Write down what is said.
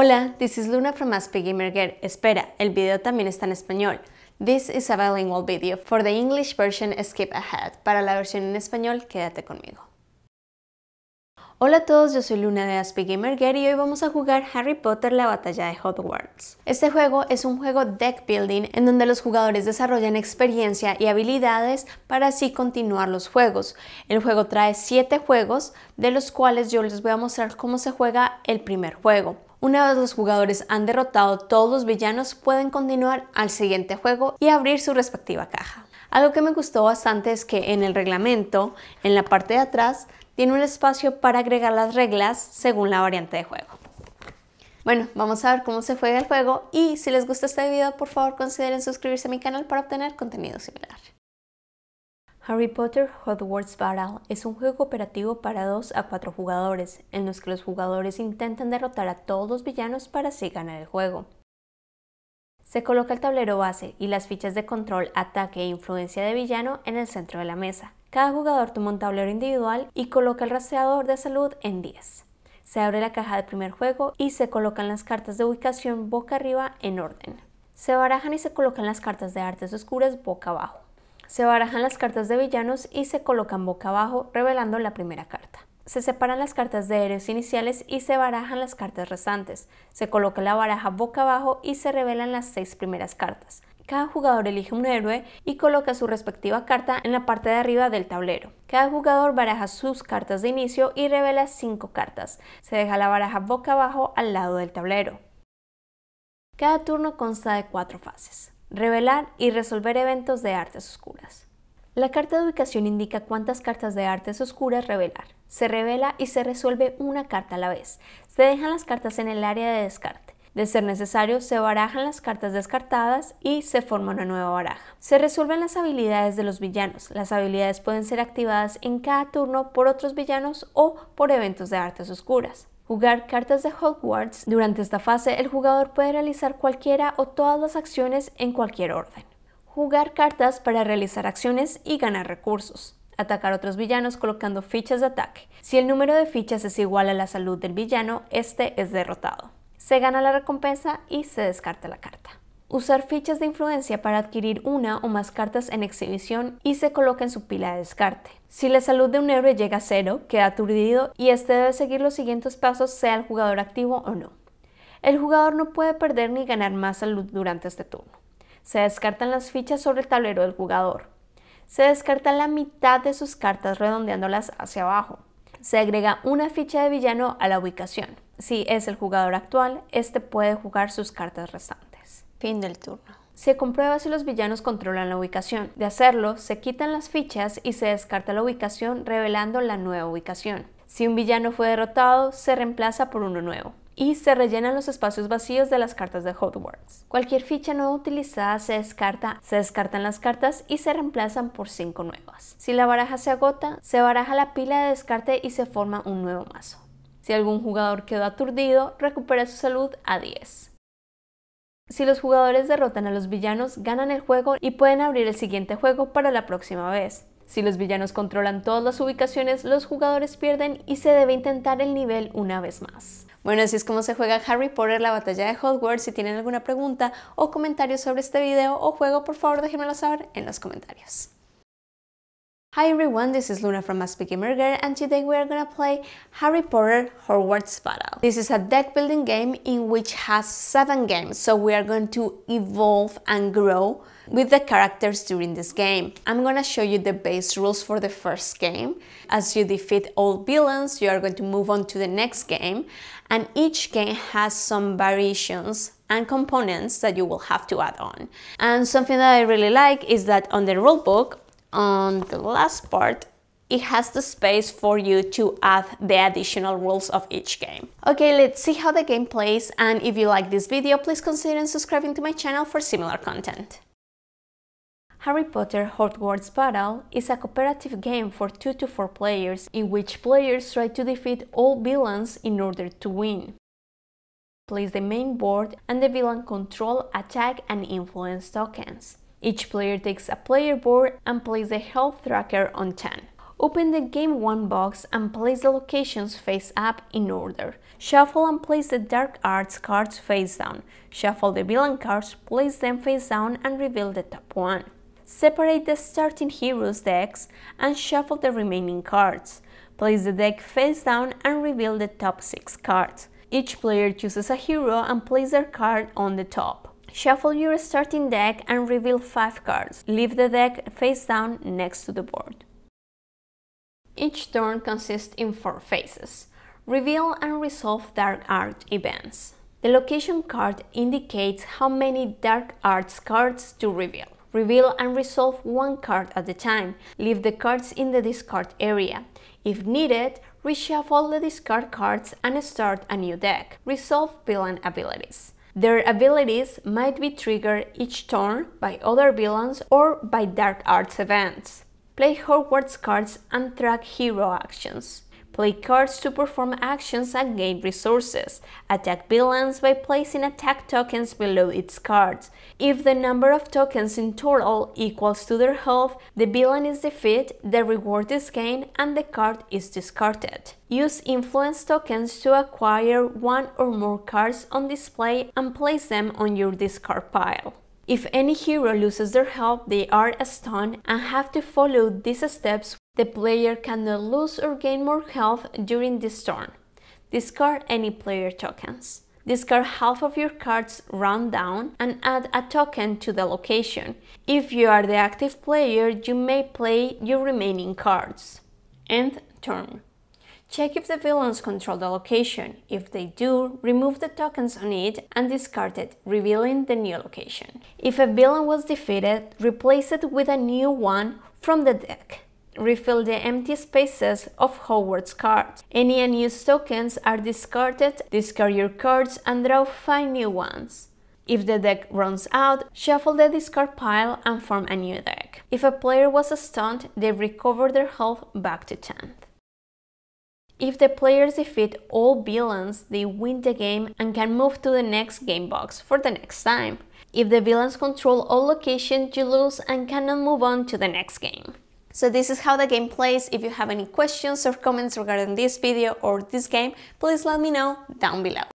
Hola, this is Luna from Gamer Girl. Espera, el video también está en español. This is a bilingual video. For the English version, skip ahead. Para la versión en español, quédate conmigo. Hola a todos, yo soy Luna de Aspie Gamer y hoy vamos a jugar Harry Potter la batalla de Hogwarts. Este juego es un juego deck building en donde los jugadores desarrollan experiencia y habilidades para así continuar los juegos. El juego trae siete juegos, de los cuales yo les voy a mostrar cómo se juega el primer juego. Una vez los jugadores han derrotado todos los villanos, pueden continuar al siguiente juego y abrir su respectiva caja. Algo que me gustó bastante es que en el reglamento, en la parte de atrás, tiene un espacio para agregar las reglas según la variante de juego. Bueno, vamos a ver cómo se juega el juego y si les gusta este video por favor consideren suscribirse a mi canal para obtener contenido similar. Harry Potter Hogwarts Battle es un juego operativo para 2 a 4 jugadores, en los que los jugadores intentan derrotar a todos los villanos para así ganar el juego. Se coloca el tablero base y las fichas de control, ataque e influencia de villano en el centro de la mesa. Cada jugador toma un tablero individual y coloca el rastreador de salud en 10. Se abre la caja de primer juego y se colocan las cartas de ubicación boca arriba en orden. Se barajan y se colocan las cartas de artes oscuras boca abajo. Se barajan las cartas de villanos y se colocan boca abajo, revelando la primera carta. Se separan las cartas de héroes iniciales y se barajan las cartas restantes. Se coloca la baraja boca abajo y se revelan las seis primeras cartas. Cada jugador elige un héroe y coloca su respectiva carta en la parte de arriba del tablero. Cada jugador baraja sus cartas de inicio y revela cinco cartas. Se deja la baraja boca abajo al lado del tablero. Cada turno consta de cuatro fases revelar y resolver eventos de artes oscuras. La carta de ubicación indica cuántas cartas de artes oscuras revelar. Se revela y se resuelve una carta a la vez. Se dejan las cartas en el área de descarte. De ser necesario, se barajan las cartas descartadas y se forma una nueva baraja. Se resuelven las habilidades de los villanos. Las habilidades pueden ser activadas en cada turno por otros villanos o por eventos de artes oscuras jugar cartas de Hogwarts, durante esta fase el jugador puede realizar cualquiera o todas las acciones en cualquier orden. Jugar cartas para realizar acciones y ganar recursos. Atacar a otros villanos colocando fichas de ataque. Si el número de fichas es igual a la salud del villano, este es derrotado. Se gana la recompensa y se descarta la carta usar fichas de influencia para adquirir una o más cartas en exhibición y se coloca en su pila de descarte. Si la salud de un héroe llega a cero, queda aturdido y este debe seguir los siguientes pasos sea el jugador activo o no. El jugador no puede perder ni ganar más salud durante este turno. Se descartan las fichas sobre el tablero del jugador. Se descarta la mitad de sus cartas redondeándolas hacia abajo. Se agrega una ficha de villano a la ubicación. Si es el jugador actual, este puede jugar sus cartas restantes. Fin del turno. Se comprueba si los villanos controlan la ubicación. De hacerlo, se quitan las fichas y se descarta la ubicación revelando la nueva ubicación. Si un villano fue derrotado, se reemplaza por uno nuevo y se rellenan los espacios vacíos de las cartas de Hogwarts. Cualquier ficha no utilizada se descarta, se descartan las cartas y se reemplazan por 5 nuevas. Si la baraja se agota, se baraja la pila de descarte y se forma un nuevo mazo. Si algún jugador quedó aturdido, recupera su salud a 10. Si los jugadores derrotan a los villanos, ganan el juego y pueden abrir el siguiente juego para la próxima vez. Si los villanos controlan todas las ubicaciones, los jugadores pierden y se debe intentar el nivel una vez más. Bueno, así es como se juega Harry Potter la batalla de Hogwarts. Si tienen alguna pregunta o comentario sobre este video o juego, por favor déjenmelo saber en los comentarios. Hi everyone, this is Luna from Aspiki Merger and today we are gonna play Harry Potter Hogwarts Battle. This is a deck building game in which has 7 games, so we are going to evolve and grow with the characters during this game. I'm gonna show you the base rules for the first game. As you defeat all villains, you are going to move on to the next game and each game has some variations and components that you will have to add on. And something that I really like is that on the rulebook, on the last part, it has the space for you to add the additional rules of each game. Okay, let's see how the game plays and if you like this video, please consider subscribing to my channel for similar content. Harry Potter Hogwarts Battle is a cooperative game for 2 to 4 players in which players try to defeat all villains in order to win. Place the main board and the villain control, attack and influence tokens. Each player takes a player board and plays a health tracker on 10. Open the Game 1 box and place the locations face up in order. Shuffle and place the Dark Arts cards face down. Shuffle the villain cards, place them face down and reveal the top one. Separate the starting heroes decks and shuffle the remaining cards. Place the deck face down and reveal the top 6 cards. Each player chooses a hero and plays their card on the top. Shuffle your starting deck and reveal 5 cards. Leave the deck face down next to the board. Each turn consists in 4 phases. Reveal and resolve dark art events. The location card indicates how many dark arts cards to reveal. Reveal and resolve one card at a time. Leave the cards in the discard area. If needed, reshuffle the discard cards and start a new deck. Resolve villain abilities. Their abilities might be triggered each turn by other villains or by dark arts events. Play Hogwarts cards and track hero actions play cards to perform actions and gain resources, attack villains by placing attack tokens below its cards. If the number of tokens in total equals to their health, the villain is defeated, the reward is gained, and the card is discarded. Use influence tokens to acquire one or more cards on display and place them on your discard pile. If any hero loses their health, they are stunned and have to follow these steps. The player cannot lose or gain more health during this turn. Discard any player tokens. Discard half of your cards round down and add a token to the location. If you are the active player, you may play your remaining cards. End turn. Check if the villains control the location. If they do, remove the tokens on it and discard it, revealing the new location. If a villain was defeated, replace it with a new one from the deck. Refill the empty spaces of Howard's cards. Any unused tokens are discarded, discard your cards and draw 5 new ones. If the deck runs out, shuffle the discard pile and form a new deck. If a player was stunned, they recover their health back to 10. If the players defeat all villains, they win the game and can move to the next game box for the next time. If the villains control all locations, you lose and cannot move on to the next game. So this is how the game plays. If you have any questions or comments regarding this video or this game, please let me know down below.